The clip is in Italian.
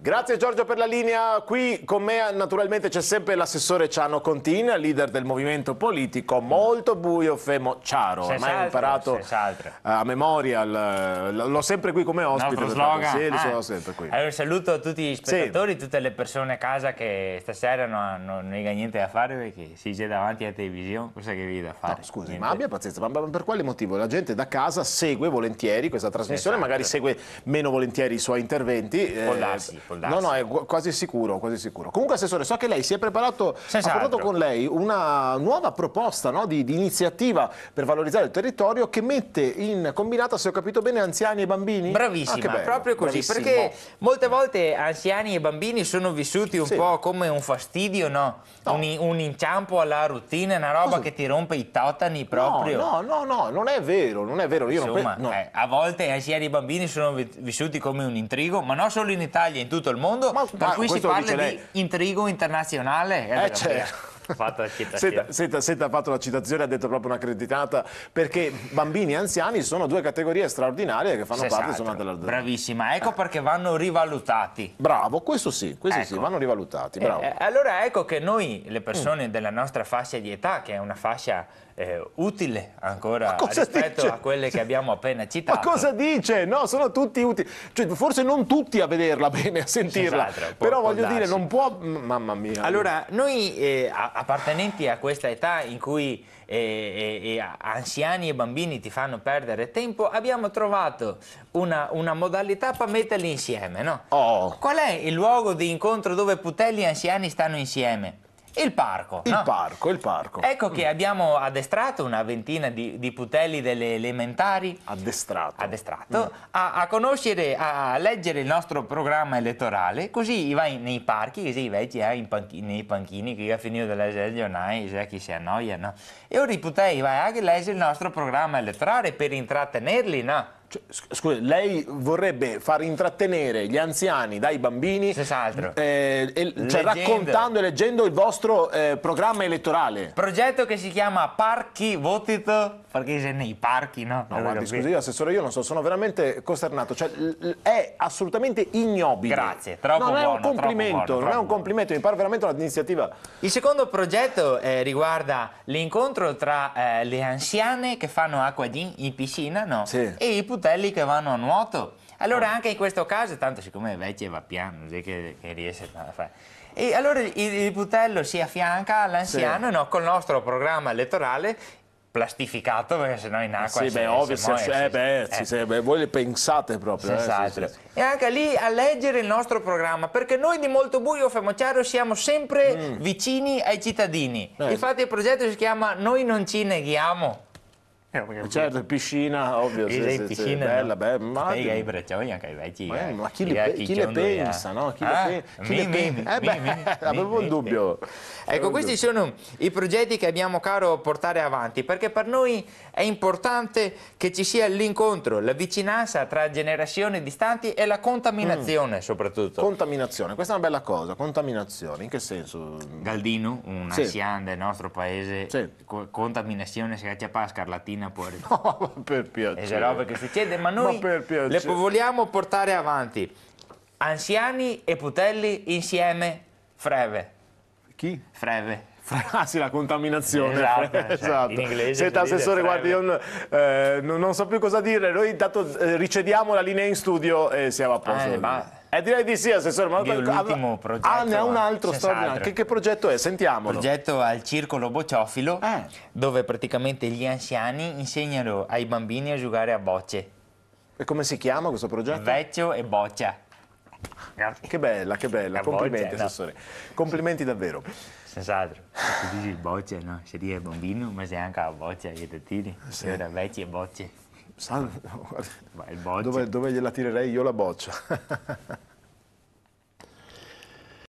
Grazie Giorgio per la linea, qui con me naturalmente c'è sempre l'assessore Ciano Contin, leader del movimento politico molto buio Femo Ciaro, ormai ho imparato a memoria, l'ho sempre qui come ospite, no, slogan. sì, ah. sempre qui. Allora eh, saluto tutti gli spettatori, sì. tutte le persone a casa che stasera non, hanno non niente da fare perché si siede davanti alla televisione, cosa che vi da fare? No, scusi, niente. ma abbia pazienza, ma per quale motivo? La gente da casa segue volentieri questa trasmissione, esatto. magari segue meno volentieri i suoi interventi. Può eh, darsi. No, no, è quasi sicuro, quasi sicuro. Comunque, Assessore, so che lei si è preparato, ha portato con lei una nuova proposta no, di, di, iniziativa per valorizzare il territorio che mette in combinata, se ho capito bene, anziani e bambini? Bravissima, ah, proprio così, Bravissimo. perché molte volte anziani e bambini sono vissuti un sì. po' come un fastidio, no? no. Un, un, inciampo alla routine, una roba Cosa? che ti rompe i totani proprio. No, no, no, no, non è vero, non è vero. Io Insomma, non no. eh, a volte anziani e bambini sono vissuti come un intrigo, ma non solo in Italia, in tutto tutto il mondo, ma, per cui si parla di intrigo internazionale. Eh, certo fatto la citazione. Senta, senta, senta, ha fatto la citazione, ha detto proprio una creditata, perché bambini e anziani sono due categorie straordinarie che fanno parte insomma, della... Bravissima, eh. ecco eh. perché vanno rivalutati. Bravo, questo sì, questo ecco. sì, vanno rivalutati, eh, eh, allora ecco che noi, le persone mm. della nostra fascia di età, che è una fascia eh, utile ancora rispetto dice? a quelle che abbiamo appena citato. Ma cosa dice? No, sono tutti utili. Cioè, forse non tutti a vederla bene, a sentirla. Esatto, però voglio darsi. dire, non può... Mamma mia. Allora, noi eh, appartenenti a questa età in cui eh, eh, eh, anziani e bambini ti fanno perdere tempo, abbiamo trovato una, una modalità per metterli insieme, no? oh. Qual è il luogo di incontro dove putelli e anziani stanno insieme? Il parco. Il no? parco, il parco. Ecco mm. che abbiamo addestrato una ventina di, di putelli delle elementari. Addestrato. Addestrato. Mm. A, a, conoscere, a leggere il nostro programma elettorale, così vai nei parchi, così vai eh, panchini, nei panchini, che ha finito di leggere il giornale, sai cioè chi si annoia, no? E ora i putelli vai anche a leggere il nostro programma elettorale per intrattenerli, no? Cioè, scusa, lei vorrebbe far intrattenere gli anziani dai bambini eh, e, cioè, raccontando e leggendo il vostro eh, programma elettorale. Progetto che si chiama Parchi Votito, perché sei nei parchi, no? No, guardi, scusi, io assessore, io non so, sono veramente costernato, cioè, è assolutamente ignobile. Grazie, troppo no, non buono, è un complimento, buono, non è un buono. mi pare veramente un'iniziativa. Il secondo progetto eh, riguarda l'incontro tra eh, le anziane che fanno acqua in piscina, no? Sì. E i tutelli che vanno a nuoto. Allora oh. anche in questo caso, tanto siccome è vecchio va piano, non è che, che riesce a fare. E allora il, il putello si affianca all'anziano sì. no, col nostro programma elettorale plastificato perché sennò in acqua eh sì, si beh, ovvio, se, muore, eh, beh, Sì, eh. beh, voi le pensate proprio eh, sì, sì, e anche lì a leggere il nostro programma perché noi di Molto Buio Femociaro siamo sempre mm. vicini ai cittadini eh. infatti il progetto si chiama Noi non ci neghiamo eh, certo, piscina, ovvio, sì, sì, piscina, sì, bella, bella. Ma eh, Ma chi, le, pensa, no? Chi ah, le, chi le mi, avevo eh un dubbio. Ecco, questi sono i progetti che abbiamo caro portare avanti, perché per noi è importante che ci sia l'incontro, la vicinanza tra generazioni distanti e la contaminazione, mm. soprattutto. Contaminazione, questa è una bella cosa, contaminazione, in che senso? Galdino, un sì. anziano del nostro paese, sì. contaminazione, se c'è a scarlatina, mattina può arrivare. No, ma per piacere. È roba che succede, ma noi ma le vogliamo portare avanti. Anziani e putelli insieme, freve. Chi? Freve. Ah sì, la contaminazione. Esatto. Cioè, esatto. In inglese. Senta, assessore, guardi, io non, eh, non so più cosa dire. Noi intanto eh, ricediamo la linea in studio e siamo a posto. Eh, eh, direi di sì, Assessore. Ma l'ultimo ah, progetto. Ah, ne ha un altro straordinario. Che, che, progetto è? Sentiamolo. Progetto al Circolo Bocciofilo, eh. dove praticamente gli anziani insegnano ai bambini a giocare a bocce. E come si chiama questo progetto? Vecchio e boccia. Che bella, che bella. La Complimenti, boccia, Assessore. No. Complimenti davvero. Senz'altro, se dici boccia, no? Se dici bambino, ma sei anche a boccia che ti tiri. Sì. Allora, vecchie e boccia. San... No, dove, dove gliela tirerei io la boccia?